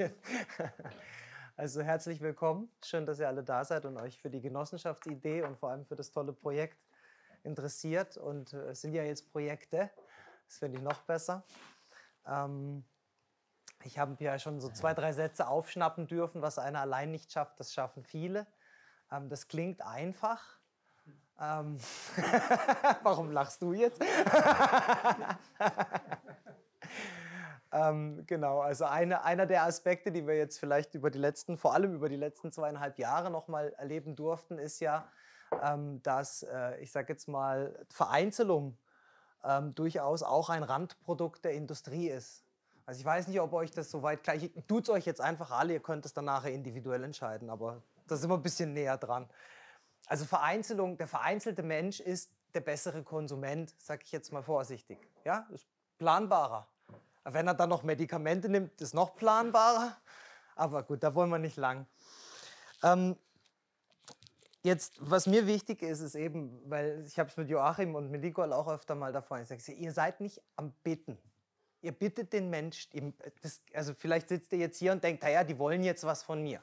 Also herzlich willkommen. Schön, dass ihr alle da seid und euch für die Genossenschaftsidee und vor allem für das tolle Projekt interessiert. Und äh, es sind ja jetzt Projekte. Das finde ich noch besser. Ähm, ich habe ja schon so zwei, drei Sätze aufschnappen dürfen, was einer allein nicht schafft, das schaffen viele. Ähm, das klingt einfach. Ähm Warum lachst du jetzt? Ähm, genau, also eine, einer der Aspekte, die wir jetzt vielleicht über die letzten, vor allem über die letzten zweieinhalb Jahre nochmal erleben durften, ist ja, ähm, dass, äh, ich sage jetzt mal, Vereinzelung ähm, durchaus auch ein Randprodukt der Industrie ist. Also ich weiß nicht, ob euch das soweit gleich, tut es euch jetzt einfach alle, ihr könnt es dann nachher individuell entscheiden, aber da sind wir ein bisschen näher dran. Also Vereinzelung, der vereinzelte Mensch ist der bessere Konsument, sage ich jetzt mal vorsichtig. Ja, ist planbarer. Wenn er dann noch Medikamente nimmt, ist noch planbarer. Aber gut, da wollen wir nicht lang. Ähm, jetzt, was mir wichtig ist, ist eben, weil ich habe es mit Joachim und mit Nicole auch öfter mal davor, ich sage, ihr seid nicht am Bitten. Ihr bittet den Mensch, das, also vielleicht sitzt ihr jetzt hier und denkt, naja, die wollen jetzt was von mir.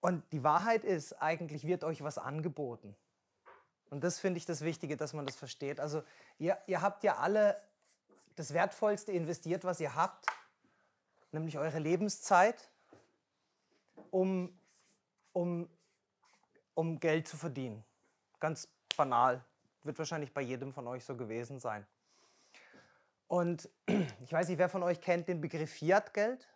Und die Wahrheit ist, eigentlich wird euch was angeboten. Und das finde ich das Wichtige, dass man das versteht. Also ihr, ihr habt ja alle das Wertvollste investiert, was ihr habt, nämlich eure Lebenszeit, um, um, um Geld zu verdienen. Ganz banal. Wird wahrscheinlich bei jedem von euch so gewesen sein. Und ich weiß nicht, wer von euch kennt den Begriff Fiat-Geld?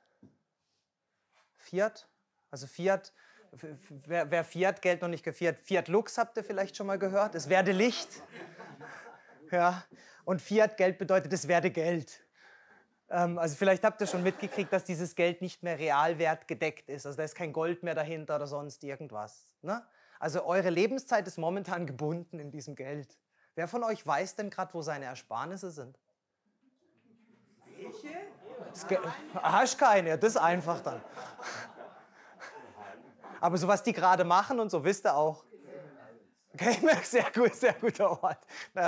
Fiat? Also Fiat, wer, wer Fiat-Geld noch nicht gefiat, Fiat Lux habt ihr vielleicht schon mal gehört. Es werde Licht. Ja? Und Fiat-Geld bedeutet, es werde Geld. Ähm, also vielleicht habt ihr schon mitgekriegt, dass dieses Geld nicht mehr realwert gedeckt ist. Also da ist kein Gold mehr dahinter oder sonst irgendwas. Ne? Also eure Lebenszeit ist momentan gebunden in diesem Geld. Wer von euch weiß denn gerade, wo seine Ersparnisse sind? Welche? Hast keine, das ist einfach dann. Aber so was die gerade machen und so wisst ihr auch, Okay, sehr gut, sehr guter Ort.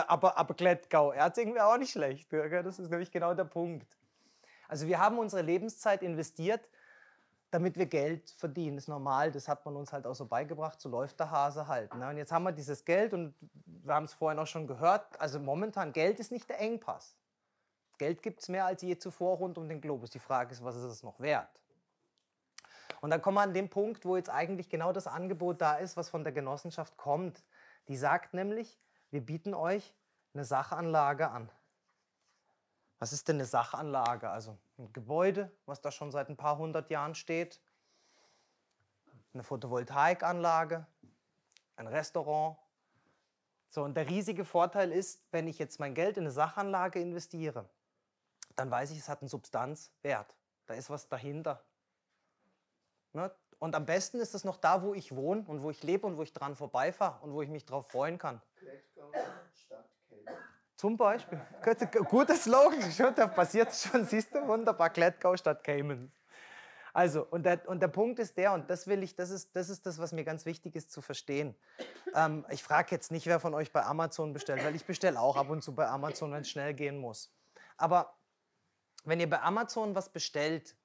Aber, aber Klettgau, Erzing wäre auch nicht schlecht. Das ist nämlich genau der Punkt. Also wir haben unsere Lebenszeit investiert, damit wir Geld verdienen. Das ist normal, das hat man uns halt auch so beigebracht, so läuft der Hase halt. Ne? Und jetzt haben wir dieses Geld und wir haben es vorhin auch schon gehört, also momentan, Geld ist nicht der Engpass. Geld gibt es mehr als je zuvor rund um den Globus. Die Frage ist, was ist es noch wert? Und dann kommen wir an den Punkt, wo jetzt eigentlich genau das Angebot da ist, was von der Genossenschaft kommt. Die sagt nämlich, wir bieten euch eine Sachanlage an. Was ist denn eine Sachanlage? Also ein Gebäude, was da schon seit ein paar hundert Jahren steht, eine Photovoltaikanlage, ein Restaurant. So, und der riesige Vorteil ist, wenn ich jetzt mein Geld in eine Sachanlage investiere, dann weiß ich, es hat einen Substanzwert. Da ist was dahinter. Ne? Und am besten ist es noch da, wo ich wohne und wo ich lebe und wo ich dran vorbeifahre und wo ich mich drauf freuen kann. Zum Beispiel. Gutes Slogan, schon, da passiert es schon, siehst du, wunderbar, Klettgau statt Cayman. Also, und der, und der Punkt ist der, und das will ich, das ist das, ist das was mir ganz wichtig ist zu verstehen. Ähm, ich frage jetzt nicht, wer von euch bei Amazon bestellt, weil ich bestelle auch ab und zu bei Amazon, wenn es schnell gehen muss. Aber wenn ihr bei Amazon was bestellt,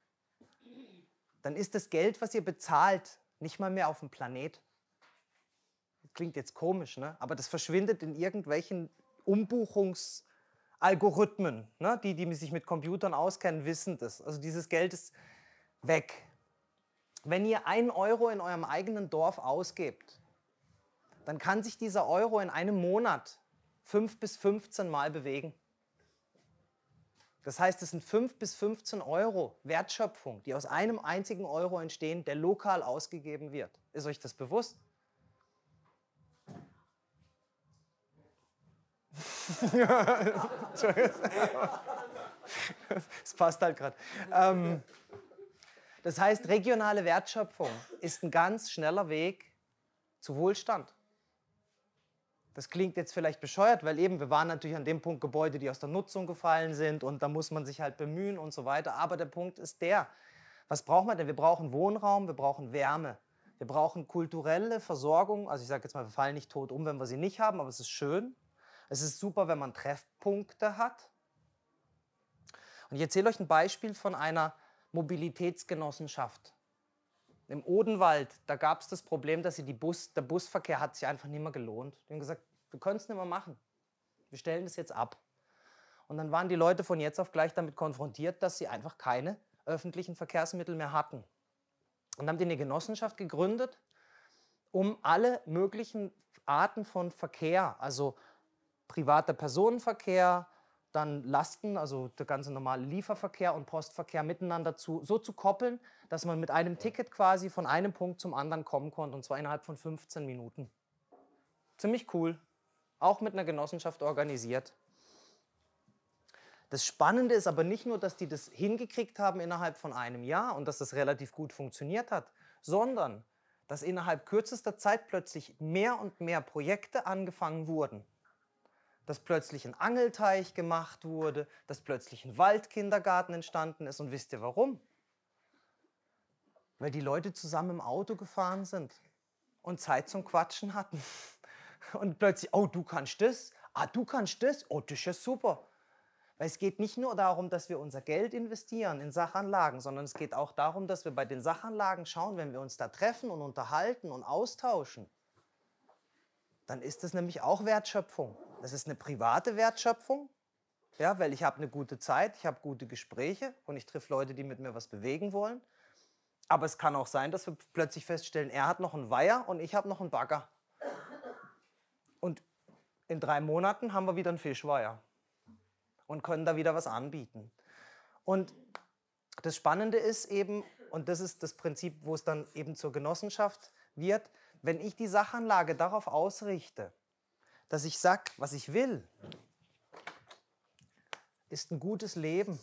dann ist das Geld, was ihr bezahlt, nicht mal mehr auf dem Planet. Klingt jetzt komisch, ne? aber das verschwindet in irgendwelchen Umbuchungsalgorithmen. Ne? Die, die sich mit Computern auskennen, wissen das. Also dieses Geld ist weg. Wenn ihr einen Euro in eurem eigenen Dorf ausgebt, dann kann sich dieser Euro in einem Monat fünf bis 15 Mal bewegen. Das heißt, es sind 5 bis 15 Euro Wertschöpfung, die aus einem einzigen Euro entstehen, der lokal ausgegeben wird. Ist euch das bewusst? Es passt halt gerade. Ähm, das heißt, regionale Wertschöpfung ist ein ganz schneller Weg zu Wohlstand. Das klingt jetzt vielleicht bescheuert, weil eben wir waren natürlich an dem Punkt Gebäude, die aus der Nutzung gefallen sind und da muss man sich halt bemühen und so weiter. Aber der Punkt ist der, was brauchen wir denn? Wir brauchen Wohnraum, wir brauchen Wärme, wir brauchen kulturelle Versorgung. Also ich sage jetzt mal, wir fallen nicht tot um, wenn wir sie nicht haben, aber es ist schön. Es ist super, wenn man Treffpunkte hat. Und ich erzähle euch ein Beispiel von einer Mobilitätsgenossenschaft im Odenwald, da gab es das Problem, dass sie die Bus, der Busverkehr hat sich einfach nicht mehr gelohnt. Die haben gesagt, wir können es nicht mehr machen. Wir stellen das jetzt ab. Und dann waren die Leute von jetzt auf gleich damit konfrontiert, dass sie einfach keine öffentlichen Verkehrsmittel mehr hatten. Und haben die eine Genossenschaft gegründet, um alle möglichen Arten von Verkehr, also privater Personenverkehr, dann Lasten, also der ganze normale Lieferverkehr und Postverkehr miteinander zu, so zu koppeln, dass man mit einem Ticket quasi von einem Punkt zum anderen kommen konnte, und zwar innerhalb von 15 Minuten. Ziemlich cool, auch mit einer Genossenschaft organisiert. Das Spannende ist aber nicht nur, dass die das hingekriegt haben innerhalb von einem Jahr und dass das relativ gut funktioniert hat, sondern dass innerhalb kürzester Zeit plötzlich mehr und mehr Projekte angefangen wurden dass plötzlich ein Angelteich gemacht wurde, dass plötzlich ein Waldkindergarten entstanden ist. Und wisst ihr warum? Weil die Leute zusammen im Auto gefahren sind und Zeit zum Quatschen hatten. Und plötzlich, oh, du kannst das, ah, du kannst das, oh, das ist ja super. Weil es geht nicht nur darum, dass wir unser Geld investieren in Sachanlagen, sondern es geht auch darum, dass wir bei den Sachanlagen schauen, wenn wir uns da treffen und unterhalten und austauschen, dann ist das nämlich auch Wertschöpfung. Das ist eine private Wertschöpfung, ja, weil ich habe eine gute Zeit, ich habe gute Gespräche und ich treffe Leute, die mit mir was bewegen wollen. Aber es kann auch sein, dass wir plötzlich feststellen, er hat noch einen Weiher und ich habe noch einen Bagger. Und in drei Monaten haben wir wieder einen Fischweiher und können da wieder was anbieten. Und das Spannende ist eben, und das ist das Prinzip, wo es dann eben zur Genossenschaft wird, wenn ich die Sachanlage darauf ausrichte, dass ich sage, was ich will, ist ein gutes Leben.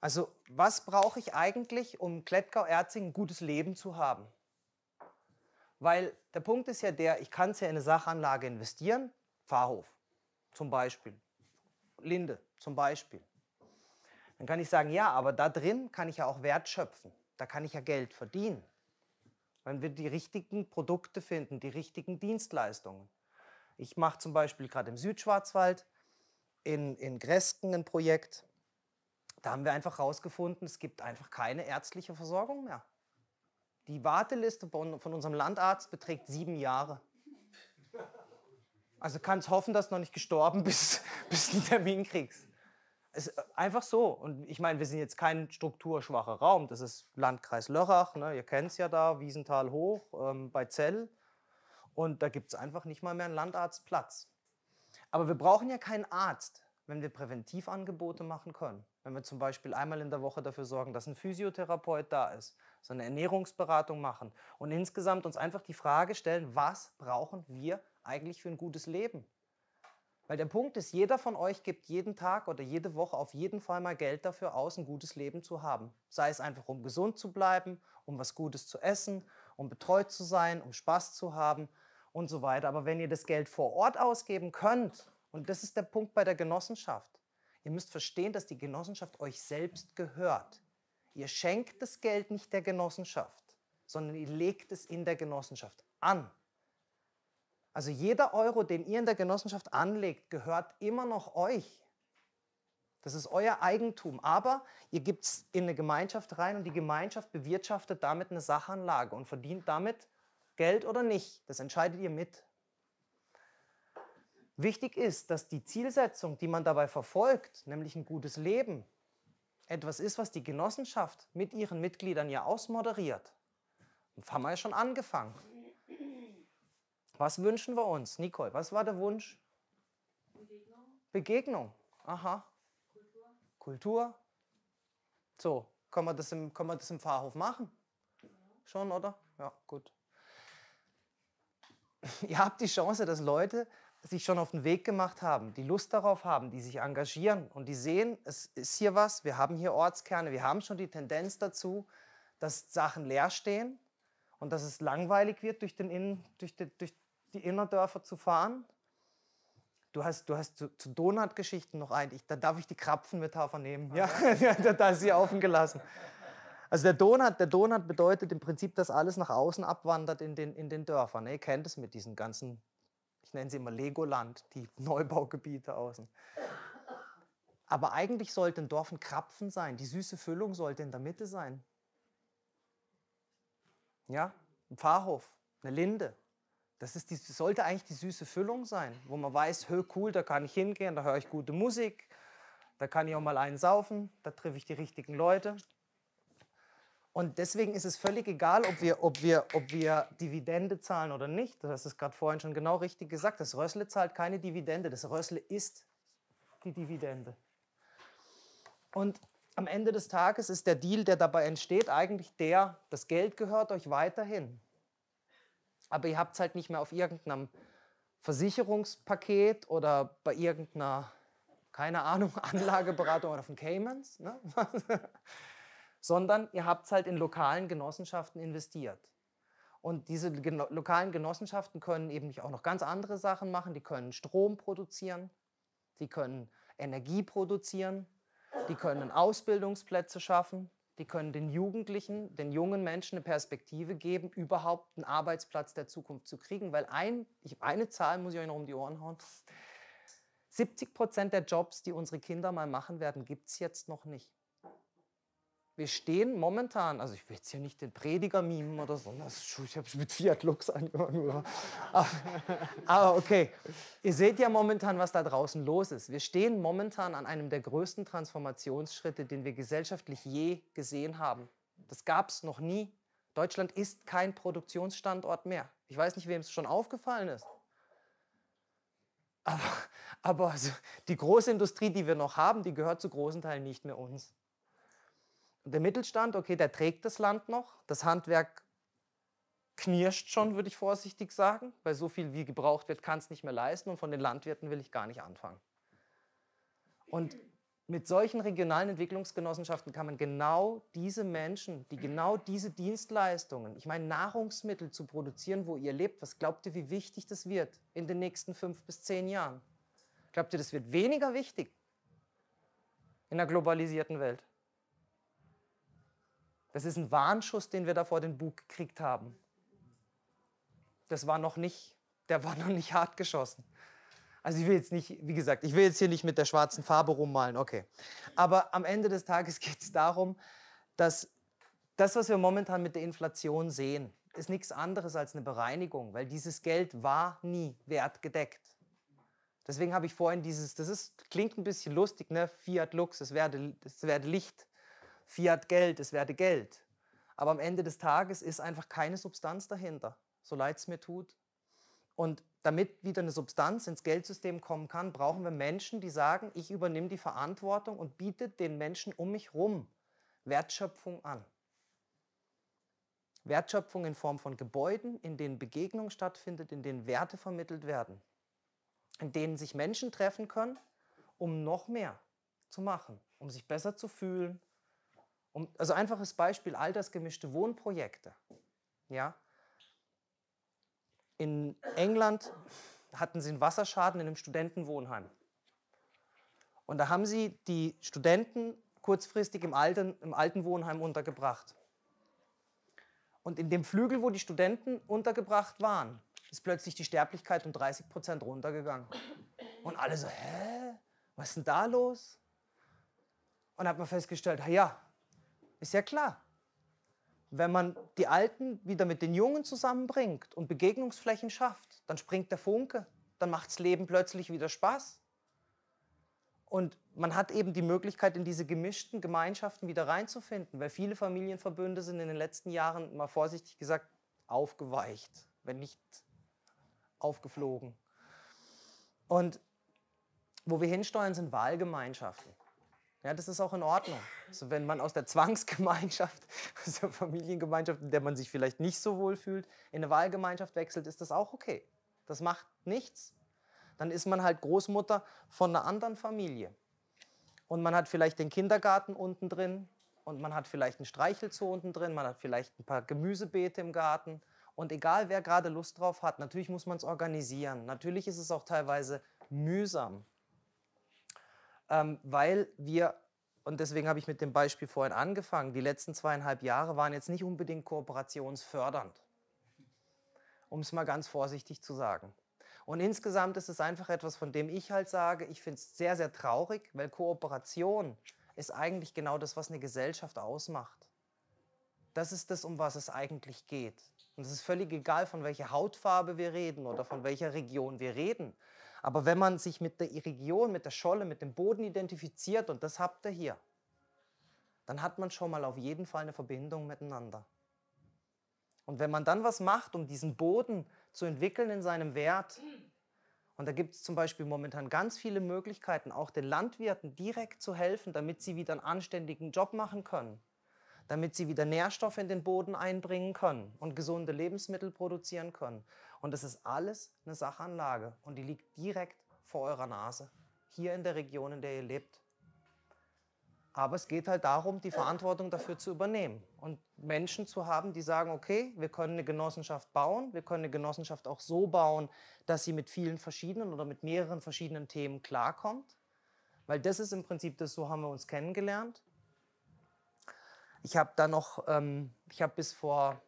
Also was brauche ich eigentlich, um Klettgau-Erzing ein gutes Leben zu haben? Weil der Punkt ist ja der, ich kann es ja in eine Sachanlage investieren, Pfarrhof zum Beispiel, Linde zum Beispiel. Dann kann ich sagen, ja, aber da drin kann ich ja auch Wert schöpfen, da kann ich ja Geld verdienen. Wenn wir die richtigen Produkte finden, die richtigen Dienstleistungen. Ich mache zum Beispiel gerade im Südschwarzwald in, in Gresken ein Projekt. Da haben wir einfach herausgefunden, es gibt einfach keine ärztliche Versorgung mehr. Die Warteliste von unserem Landarzt beträgt sieben Jahre. Also kannst hoffen, dass du noch nicht gestorben bist, bis du einen Termin kriegst ist äh, einfach so. Und ich meine, wir sind jetzt kein strukturschwacher Raum. Das ist Landkreis Lörrach, ne? ihr kennt es ja da, Wiesenthal hoch, ähm, bei Zell. Und da gibt es einfach nicht mal mehr einen Landarztplatz. Aber wir brauchen ja keinen Arzt, wenn wir Präventivangebote machen können. Wenn wir zum Beispiel einmal in der Woche dafür sorgen, dass ein Physiotherapeut da ist, so eine Ernährungsberatung machen und insgesamt uns einfach die Frage stellen, was brauchen wir eigentlich für ein gutes Leben? Weil der Punkt ist, jeder von euch gibt jeden Tag oder jede Woche auf jeden Fall mal Geld dafür aus, ein gutes Leben zu haben. Sei es einfach, um gesund zu bleiben, um was Gutes zu essen, um betreut zu sein, um Spaß zu haben und so weiter. Aber wenn ihr das Geld vor Ort ausgeben könnt, und das ist der Punkt bei der Genossenschaft, ihr müsst verstehen, dass die Genossenschaft euch selbst gehört. Ihr schenkt das Geld nicht der Genossenschaft, sondern ihr legt es in der Genossenschaft an. Also jeder Euro, den ihr in der Genossenschaft anlegt, gehört immer noch euch. Das ist euer Eigentum. Aber ihr gebt es in eine Gemeinschaft rein und die Gemeinschaft bewirtschaftet damit eine Sachanlage und verdient damit Geld oder nicht. Das entscheidet ihr mit. Wichtig ist, dass die Zielsetzung, die man dabei verfolgt, nämlich ein gutes Leben, etwas ist, was die Genossenschaft mit ihren Mitgliedern ja ausmoderiert. Und haben wir ja schon angefangen. Was wünschen wir uns? Nicole, was war der Wunsch? Begegnung. Begegnung. Aha. Kultur. Kultur. So, kann man das im, kann man das im Pfarrhof machen? Ja. Schon, oder? Ja, gut. Ihr habt die Chance, dass Leute sich schon auf den Weg gemacht haben, die Lust darauf haben, die sich engagieren und die sehen, es ist hier was, wir haben hier Ortskerne, wir haben schon die Tendenz dazu, dass Sachen leer stehen und dass es langweilig wird durch den, Innen, durch, den, durch, die Innerdörfer zu fahren. Du hast, du hast zu, zu Donut-Geschichten noch eigentlich, da darf ich die Krapfenmetapher nehmen. Ja, ja da, da ist sie offen gelassen. Also der Donut, der Donut bedeutet im Prinzip, dass alles nach außen abwandert in den, in den Dörfern. Ihr kennt es mit diesen ganzen, ich nenne sie immer Legoland, die Neubaugebiete außen. Aber eigentlich sollte ein Dorf ein Krapfen sein. Die süße Füllung sollte in der Mitte sein. Ja, ein Pfarrhof, eine Linde, das ist die, sollte eigentlich die süße Füllung sein, wo man weiß, hö, cool, da kann ich hingehen, da höre ich gute Musik, da kann ich auch mal einen saufen, da treffe ich die richtigen Leute. Und deswegen ist es völlig egal, ob wir, ob wir, ob wir Dividende zahlen oder nicht. Das ist gerade vorhin schon genau richtig gesagt. Das Rössle zahlt keine Dividende. Das Rössle ist die Dividende. Und am Ende des Tages ist der Deal, der dabei entsteht, eigentlich der, das Geld gehört euch weiterhin aber ihr habt es halt nicht mehr auf irgendeinem Versicherungspaket oder bei irgendeiner, keine Ahnung, Anlageberatung oder auf den Caymans, ne? sondern ihr habt es halt in lokalen Genossenschaften investiert. Und diese geno lokalen Genossenschaften können eben auch noch ganz andere Sachen machen. Die können Strom produzieren, die können Energie produzieren, die können Ausbildungsplätze schaffen, die können den Jugendlichen, den jungen Menschen eine Perspektive geben, überhaupt einen Arbeitsplatz der Zukunft zu kriegen. Weil ein, ich, eine Zahl muss ich euch noch um die Ohren hauen. 70 Prozent der Jobs, die unsere Kinder mal machen werden, gibt es jetzt noch nicht wir stehen momentan, also ich will jetzt hier nicht den Prediger mimen oder so, ich habe es mit Fiat Lux angehört. Aber, okay, ihr seht ja momentan, was da draußen los ist. Wir stehen momentan an einem der größten Transformationsschritte, den wir gesellschaftlich je gesehen haben. Das gab es noch nie. Deutschland ist kein Produktionsstandort mehr. Ich weiß nicht, wem es schon aufgefallen ist. Aber, aber also die Großindustrie, die wir noch haben, die gehört zu großen Teilen nicht mehr uns der Mittelstand, okay, der trägt das Land noch. Das Handwerk knirscht schon, würde ich vorsichtig sagen, weil so viel wie gebraucht wird, kann es nicht mehr leisten und von den Landwirten will ich gar nicht anfangen. Und mit solchen regionalen Entwicklungsgenossenschaften kann man genau diese Menschen, die genau diese Dienstleistungen, ich meine Nahrungsmittel zu produzieren, wo ihr lebt, was glaubt ihr, wie wichtig das wird in den nächsten fünf bis zehn Jahren? Glaubt ihr, das wird weniger wichtig in einer globalisierten Welt? Das ist ein Warnschuss, den wir da vor den Bug gekriegt haben. Das war noch nicht, der war noch nicht hart geschossen. Also ich will jetzt nicht, wie gesagt, ich will jetzt hier nicht mit der schwarzen Farbe rummalen, okay. Aber am Ende des Tages geht es darum, dass das, was wir momentan mit der Inflation sehen, ist nichts anderes als eine Bereinigung, weil dieses Geld war nie wertgedeckt. Deswegen habe ich vorhin dieses, das ist, klingt ein bisschen lustig, ne? Fiat Lux, es werde, es werde Licht. Fiat-Geld, es werde Geld. Aber am Ende des Tages ist einfach keine Substanz dahinter, so leid es mir tut. Und damit wieder eine Substanz ins Geldsystem kommen kann, brauchen wir Menschen, die sagen, ich übernehme die Verantwortung und biete den Menschen um mich herum Wertschöpfung an. Wertschöpfung in Form von Gebäuden, in denen Begegnung stattfindet, in denen Werte vermittelt werden, in denen sich Menschen treffen können, um noch mehr zu machen, um sich besser zu fühlen, um, also einfaches Beispiel, altersgemischte Wohnprojekte. Ja? In England hatten sie einen Wasserschaden in einem Studentenwohnheim. Und da haben sie die Studenten kurzfristig im alten, im alten Wohnheim untergebracht. Und in dem Flügel, wo die Studenten untergebracht waren, ist plötzlich die Sterblichkeit um 30 Prozent runtergegangen. Und alle so, hä? Was ist denn da los? Und hat man festgestellt, ja, ist ja klar. Wenn man die Alten wieder mit den Jungen zusammenbringt und Begegnungsflächen schafft, dann springt der Funke, dann macht's Leben plötzlich wieder Spaß. Und man hat eben die Möglichkeit, in diese gemischten Gemeinschaften wieder reinzufinden, weil viele Familienverbünde sind in den letzten Jahren, mal vorsichtig gesagt, aufgeweicht, wenn nicht aufgeflogen. Und wo wir hinsteuern, sind Wahlgemeinschaften. Ja, das ist auch in Ordnung. Also wenn man aus der Zwangsgemeinschaft, aus der Familiengemeinschaft, in der man sich vielleicht nicht so wohl fühlt, in eine Wahlgemeinschaft wechselt, ist das auch okay. Das macht nichts. Dann ist man halt Großmutter von einer anderen Familie. Und man hat vielleicht den Kindergarten unten drin und man hat vielleicht einen Streichelzoo unten drin, man hat vielleicht ein paar Gemüsebeete im Garten. Und egal, wer gerade Lust drauf hat, natürlich muss man es organisieren. Natürlich ist es auch teilweise mühsam ähm, weil wir, und deswegen habe ich mit dem Beispiel vorhin angefangen, die letzten zweieinhalb Jahre waren jetzt nicht unbedingt kooperationsfördernd, um es mal ganz vorsichtig zu sagen. Und insgesamt ist es einfach etwas, von dem ich halt sage, ich finde es sehr, sehr traurig, weil Kooperation ist eigentlich genau das, was eine Gesellschaft ausmacht. Das ist das, um was es eigentlich geht. Und es ist völlig egal, von welcher Hautfarbe wir reden oder von welcher Region wir reden. Aber wenn man sich mit der Region, mit der Scholle, mit dem Boden identifiziert, und das habt ihr hier, dann hat man schon mal auf jeden Fall eine Verbindung miteinander. Und wenn man dann was macht, um diesen Boden zu entwickeln in seinem Wert, und da gibt es zum Beispiel momentan ganz viele Möglichkeiten, auch den Landwirten direkt zu helfen, damit sie wieder einen anständigen Job machen können, damit sie wieder Nährstoffe in den Boden einbringen können und gesunde Lebensmittel produzieren können, und das ist alles eine Sachanlage und die liegt direkt vor eurer Nase, hier in der Region, in der ihr lebt. Aber es geht halt darum, die Verantwortung dafür zu übernehmen und Menschen zu haben, die sagen, okay, wir können eine Genossenschaft bauen, wir können eine Genossenschaft auch so bauen, dass sie mit vielen verschiedenen oder mit mehreren verschiedenen Themen klarkommt. Weil das ist im Prinzip das, so haben wir uns kennengelernt. Ich habe da noch, ähm, ich habe bis vor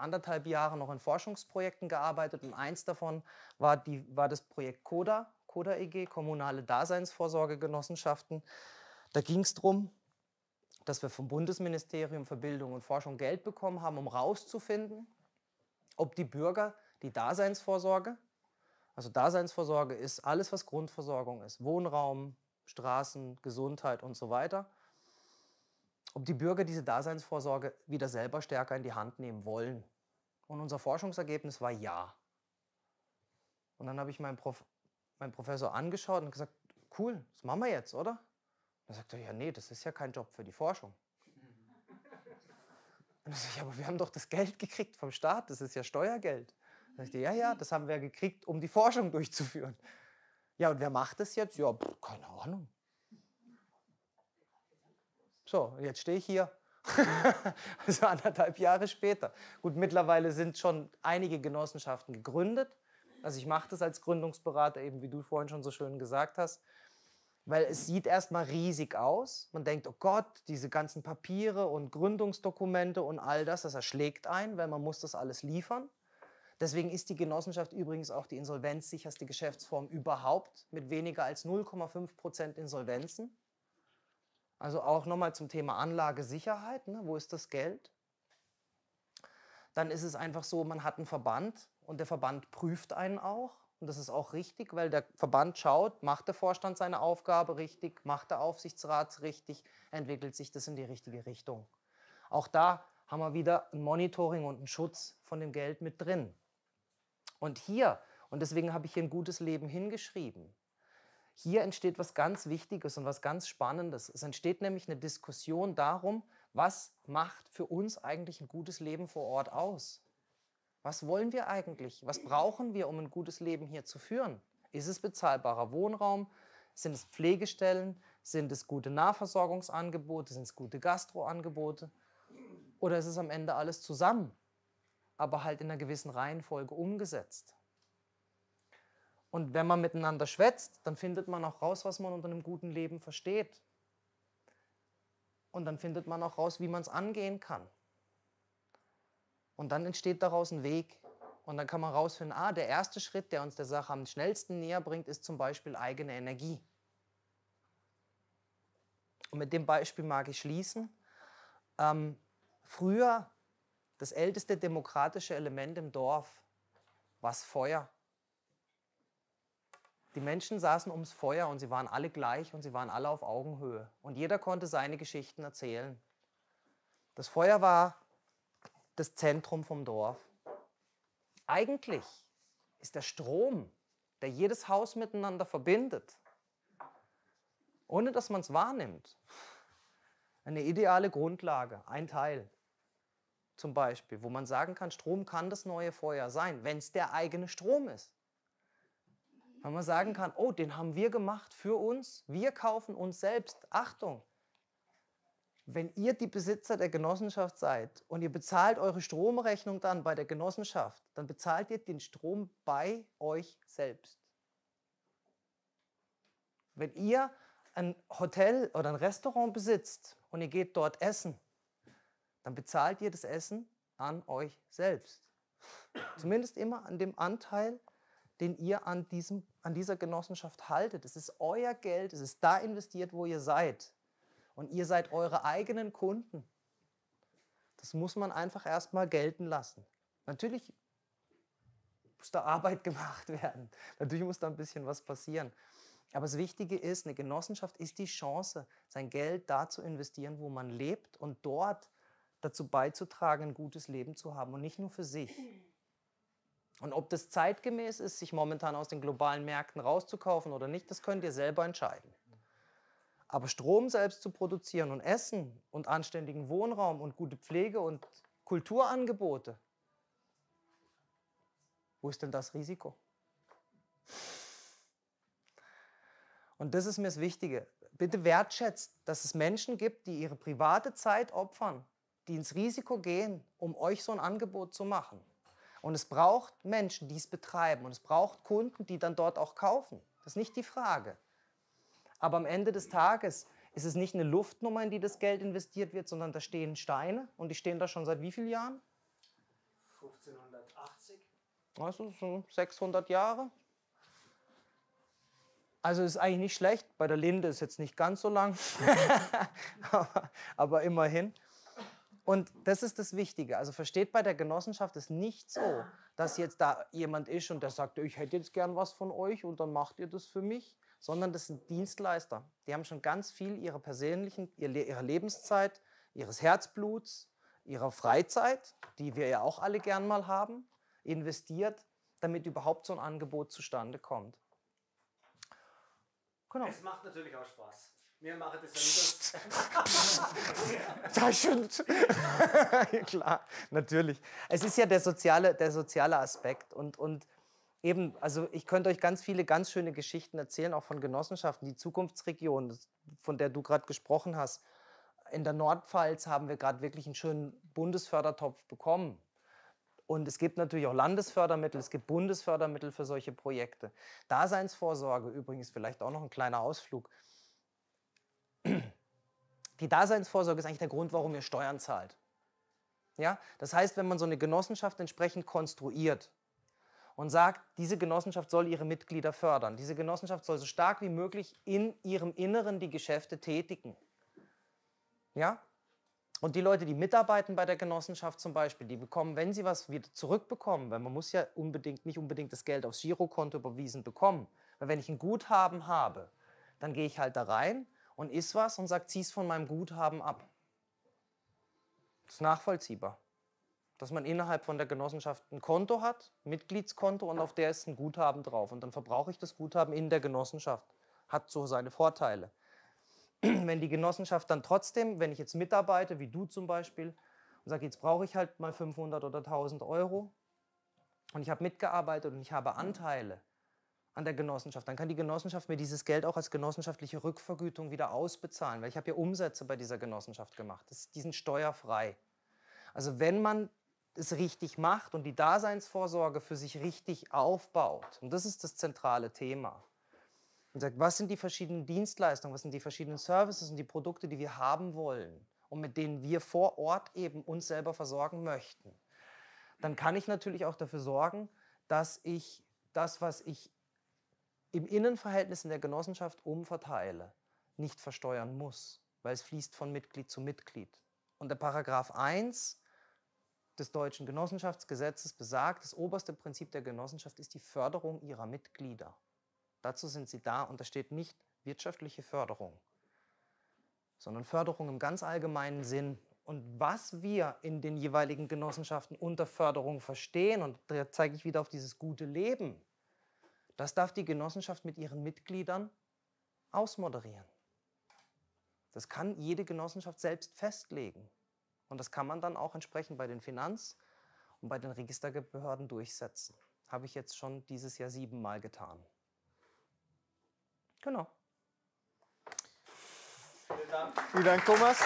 anderthalb Jahre noch in Forschungsprojekten gearbeitet und eins davon war, die, war das Projekt CODA, CODA EG, Kommunale Daseinsvorsorgegenossenschaften. Da ging es darum, dass wir vom Bundesministerium für Bildung und Forschung Geld bekommen haben, um rauszufinden, ob die Bürger die Daseinsvorsorge, also Daseinsvorsorge ist alles, was Grundversorgung ist, Wohnraum, Straßen, Gesundheit und so weiter, ob die Bürger diese Daseinsvorsorge wieder selber stärker in die Hand nehmen wollen. Und unser Forschungsergebnis war ja. Und dann habe ich meinen, Prof meinen Professor angeschaut und gesagt, cool, das machen wir jetzt, oder? Dann Und er ja, nee, das ist ja kein Job für die Forschung. Und ich, so, aber wir haben doch das Geld gekriegt vom Staat, das ist ja Steuergeld. Da sagte ja, ja, das haben wir gekriegt, um die Forschung durchzuführen. Ja, und wer macht das jetzt? Ja, pff, keine Ahnung. So, jetzt stehe ich hier. also anderthalb Jahre später. Gut, mittlerweile sind schon einige Genossenschaften gegründet. Also ich mache das als Gründungsberater, eben wie du vorhin schon so schön gesagt hast. Weil es sieht erstmal riesig aus. Man denkt, oh Gott, diese ganzen Papiere und Gründungsdokumente und all das, das erschlägt ein, weil man muss das alles liefern. Deswegen ist die Genossenschaft übrigens auch die insolvenzsicherste Geschäftsform überhaupt mit weniger als 0,5 Prozent Insolvenzen. Also auch nochmal zum Thema Anlagesicherheit, ne? wo ist das Geld? Dann ist es einfach so, man hat einen Verband und der Verband prüft einen auch. Und das ist auch richtig, weil der Verband schaut, macht der Vorstand seine Aufgabe richtig, macht der Aufsichtsrat richtig, entwickelt sich das in die richtige Richtung. Auch da haben wir wieder ein Monitoring und einen Schutz von dem Geld mit drin. Und hier, und deswegen habe ich hier ein gutes Leben hingeschrieben, hier entsteht was ganz Wichtiges und was ganz Spannendes. Es entsteht nämlich eine Diskussion darum, was macht für uns eigentlich ein gutes Leben vor Ort aus? Was wollen wir eigentlich? Was brauchen wir, um ein gutes Leben hier zu führen? Ist es bezahlbarer Wohnraum? Sind es Pflegestellen? Sind es gute Nahversorgungsangebote? Sind es gute Gastroangebote? Oder ist es am Ende alles zusammen, aber halt in einer gewissen Reihenfolge umgesetzt? Und wenn man miteinander schwätzt, dann findet man auch raus, was man unter einem guten Leben versteht. Und dann findet man auch raus, wie man es angehen kann. Und dann entsteht daraus ein Weg. Und dann kann man rausfinden, ah, der erste Schritt, der uns der Sache am schnellsten näher bringt, ist zum Beispiel eigene Energie. Und mit dem Beispiel mag ich schließen. Ähm, früher das älteste demokratische Element im Dorf war Feuer. Die Menschen saßen ums Feuer und sie waren alle gleich und sie waren alle auf Augenhöhe. Und jeder konnte seine Geschichten erzählen. Das Feuer war das Zentrum vom Dorf. Eigentlich ist der Strom, der jedes Haus miteinander verbindet, ohne dass man es wahrnimmt, eine ideale Grundlage, ein Teil zum Beispiel, wo man sagen kann, Strom kann das neue Feuer sein, wenn es der eigene Strom ist wenn man sagen kann, oh, den haben wir gemacht für uns, wir kaufen uns selbst. Achtung! Wenn ihr die Besitzer der Genossenschaft seid und ihr bezahlt eure Stromrechnung dann bei der Genossenschaft, dann bezahlt ihr den Strom bei euch selbst. Wenn ihr ein Hotel oder ein Restaurant besitzt und ihr geht dort essen, dann bezahlt ihr das Essen an euch selbst. Zumindest immer an dem Anteil, den ihr an, diesem, an dieser Genossenschaft haltet. Es ist euer Geld, es ist da investiert, wo ihr seid. Und ihr seid eure eigenen Kunden. Das muss man einfach erstmal gelten lassen. Natürlich muss da Arbeit gemacht werden. Natürlich muss da ein bisschen was passieren. Aber das Wichtige ist, eine Genossenschaft ist die Chance, sein Geld da zu investieren, wo man lebt und dort dazu beizutragen, ein gutes Leben zu haben und nicht nur für sich. Und ob das zeitgemäß ist, sich momentan aus den globalen Märkten rauszukaufen oder nicht, das könnt ihr selber entscheiden. Aber Strom selbst zu produzieren und Essen und anständigen Wohnraum und gute Pflege und Kulturangebote, wo ist denn das Risiko? Und das ist mir das Wichtige. Bitte wertschätzt, dass es Menschen gibt, die ihre private Zeit opfern, die ins Risiko gehen, um euch so ein Angebot zu machen. Und es braucht Menschen, die es betreiben. Und es braucht Kunden, die dann dort auch kaufen. Das ist nicht die Frage. Aber am Ende des Tages ist es nicht eine Luftnummer, in die das Geld investiert wird, sondern da stehen Steine. Und die stehen da schon seit wie vielen Jahren? 1580. Also schon 600 Jahre. Also ist eigentlich nicht schlecht. Bei der Linde ist jetzt nicht ganz so lang, aber, aber immerhin. Und das ist das Wichtige. Also versteht bei der Genossenschaft es nicht so, dass jetzt da jemand ist und der sagt, ich hätte jetzt gern was von euch und dann macht ihr das für mich, sondern das sind Dienstleister. Die haben schon ganz viel ihrer persönlichen, ihrer Lebenszeit, ihres Herzbluts, ihrer Freizeit, die wir ja auch alle gern mal haben, investiert, damit überhaupt so ein Angebot zustande kommt. Genau. Es macht natürlich auch Spaß. Wir machen das ja nicht. Taschend. Klar, natürlich. Es ist ja der soziale, der soziale Aspekt. Und, und eben, also ich könnte euch ganz viele ganz schöne Geschichten erzählen, auch von Genossenschaften. Die Zukunftsregion, von der du gerade gesprochen hast. In der Nordpfalz haben wir gerade wirklich einen schönen Bundesfördertopf bekommen. Und es gibt natürlich auch Landesfördermittel, es gibt Bundesfördermittel für solche Projekte. Daseinsvorsorge übrigens vielleicht auch noch ein kleiner Ausflug. Die Daseinsvorsorge ist eigentlich der Grund, warum ihr Steuern zahlt. Ja? Das heißt, wenn man so eine Genossenschaft entsprechend konstruiert und sagt, diese Genossenschaft soll ihre Mitglieder fördern, diese Genossenschaft soll so stark wie möglich in ihrem Inneren die Geschäfte tätigen. Ja? Und die Leute, die mitarbeiten bei der Genossenschaft zum Beispiel, die bekommen, wenn sie was wieder zurückbekommen, weil man muss ja unbedingt, nicht unbedingt das Geld aufs Girokonto überwiesen bekommen, weil wenn ich ein Guthaben habe, dann gehe ich halt da rein und isst was und sagt, zieh es von meinem Guthaben ab. Das ist nachvollziehbar. Dass man innerhalb von der Genossenschaft ein Konto hat, Mitgliedskonto und auf der ist ein Guthaben drauf. Und dann verbrauche ich das Guthaben in der Genossenschaft. Hat so seine Vorteile. Wenn die Genossenschaft dann trotzdem, wenn ich jetzt mitarbeite, wie du zum Beispiel, und sage, jetzt brauche ich halt mal 500 oder 1000 Euro und ich habe mitgearbeitet und ich habe Anteile, an der Genossenschaft. Dann kann die Genossenschaft mir dieses Geld auch als genossenschaftliche Rückvergütung wieder ausbezahlen, weil ich habe ja Umsätze bei dieser Genossenschaft gemacht. Das, die sind steuerfrei. Also wenn man es richtig macht und die Daseinsvorsorge für sich richtig aufbaut, und das ist das zentrale Thema, und sagt, was sind die verschiedenen Dienstleistungen, was sind die verschiedenen Services und die Produkte, die wir haben wollen und mit denen wir vor Ort eben uns selber versorgen möchten, dann kann ich natürlich auch dafür sorgen, dass ich das, was ich im Innenverhältnis in der Genossenschaft umverteile, nicht versteuern muss, weil es fließt von Mitglied zu Mitglied. Und der Paragraph 1 des deutschen Genossenschaftsgesetzes besagt, das oberste Prinzip der Genossenschaft ist die Förderung ihrer Mitglieder. Dazu sind sie da und da steht nicht wirtschaftliche Förderung, sondern Förderung im ganz allgemeinen Sinn. Und was wir in den jeweiligen Genossenschaften unter Förderung verstehen, und da zeige ich wieder auf dieses gute Leben, das darf die Genossenschaft mit ihren Mitgliedern ausmoderieren. Das kann jede Genossenschaft selbst festlegen. Und das kann man dann auch entsprechend bei den Finanz- und bei den Registerbehörden durchsetzen. Habe ich jetzt schon dieses Jahr siebenmal getan. Genau. Vielen Dank. Vielen Dank, Thomas.